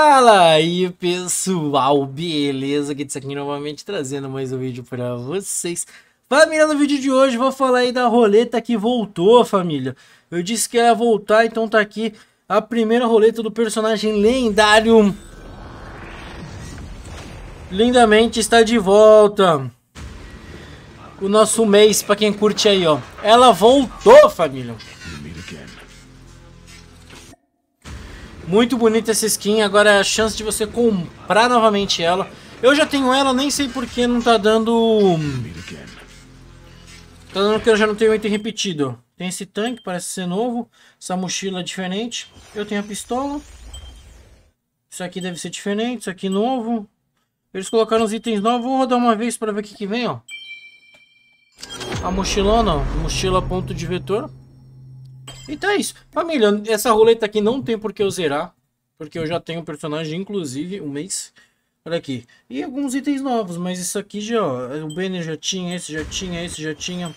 Fala aí pessoal, beleza? Kids aqui novamente trazendo mais um vídeo para vocês. Família, no vídeo de hoje vou falar aí da roleta que voltou, família. Eu disse que ia voltar, então tá aqui a primeira roleta do personagem lendário. Lindamente está de volta. O nosso mês, para quem curte aí, ó. Ela voltou, família. Muito bonita essa skin, agora é a chance de você comprar novamente ela. Eu já tenho ela, nem sei porque não tá dando... Hum, tá dando que eu já não tenho item repetido. Tem esse tanque, parece ser novo. Essa mochila é diferente. Eu tenho a pistola. Isso aqui deve ser diferente, isso aqui novo. Eles colocaram os itens novos. Vou rodar uma vez para ver o que, que vem, ó. A mochilona, ó. Mochila ponto de vetor. Então é isso. Família, essa roleta aqui não tem por que eu zerar. Porque eu já tenho um personagem, inclusive, um mês. Olha aqui. E alguns itens novos, mas isso aqui já, ó, O Banner já tinha, esse já tinha, esse já tinha.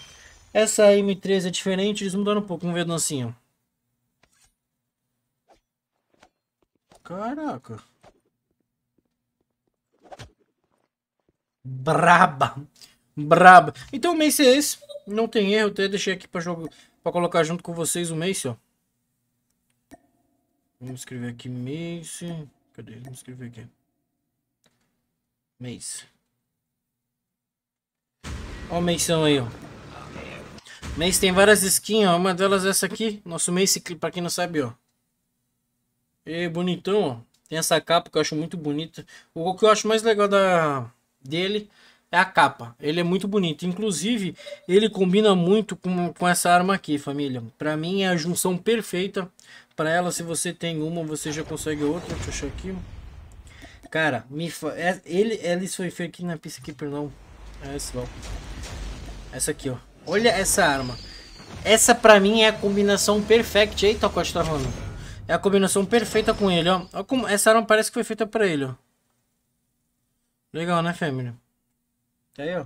Essa M3 é diferente, eles mudaram um pouco. Vamos ver a dancinha. Caraca. Braba. Braba. Então o mês é esse. Não tem erro, até deixei aqui para jogo para colocar junto com vocês o Mace, ó. Vamos escrever aqui Mace. Cadê? Vamos escrever aqui. Mace. Ó o Maceão aí, ó. Mace tem várias skins, ó. Uma delas é essa aqui. Nosso Mace, para quem não sabe, ó. É bonitão, ó. Tem essa capa que eu acho muito bonita. O que eu acho mais legal da dele é a capa. Ele é muito bonito. Inclusive, ele combina muito com, com essa arma aqui, família. Para mim é a junção perfeita para ela. Se você tem uma, você já consegue outra. Deixa eu achar aqui. Cara, me fa... É, ele, foi feito aqui na pista aqui, perdão. É esse, ó. Essa aqui, ó. Olha essa arma. Essa pra mim é a combinação perfeita. Eita, o Costa tá rolando. É a combinação perfeita com ele, ó. essa arma parece que foi feita pra ele, ó. Legal, né, família? Tá aí, ó.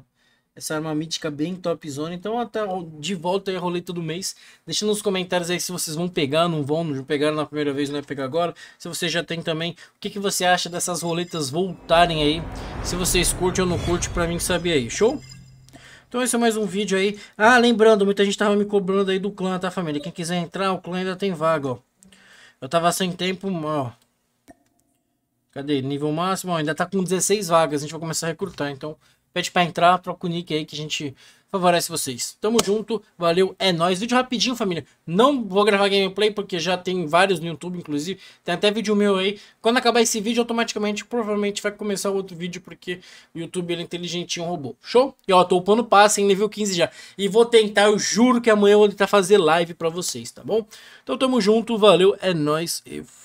Essa arma mítica bem top zone. Então, até de volta aí, a roleta todo mês. Deixa nos comentários aí se vocês vão pegar, não vão, não pegaram na primeira vez, não é pegar agora. Se você já tem também, o que, que você acha dessas roletas voltarem aí? Se vocês curtem ou não curtem, pra mim saber aí, show? Então esse é mais um vídeo aí. Ah, lembrando, muita gente tava me cobrando aí do clã, tá família? Quem quiser entrar, o clã ainda tem vaga, ó. Eu tava sem tempo, ó. Cadê? Nível máximo, ó, ainda tá com 16 vagas, a gente vai começar a recrutar, então... Pede para entrar, troca o nick aí que a gente favorece vocês. Tamo junto, valeu, é nóis. Vídeo rapidinho, família. Não vou gravar gameplay porque já tem vários no YouTube, inclusive. Tem até vídeo meu aí. Quando acabar esse vídeo, automaticamente, provavelmente vai começar outro vídeo porque o YouTube ele é inteligentinho, roubou. Show? E ó, tô upando passe em nível 15 já. E vou tentar, eu juro que amanhã eu vou tentar fazer live pra vocês, tá bom? Então tamo junto, valeu, é nóis e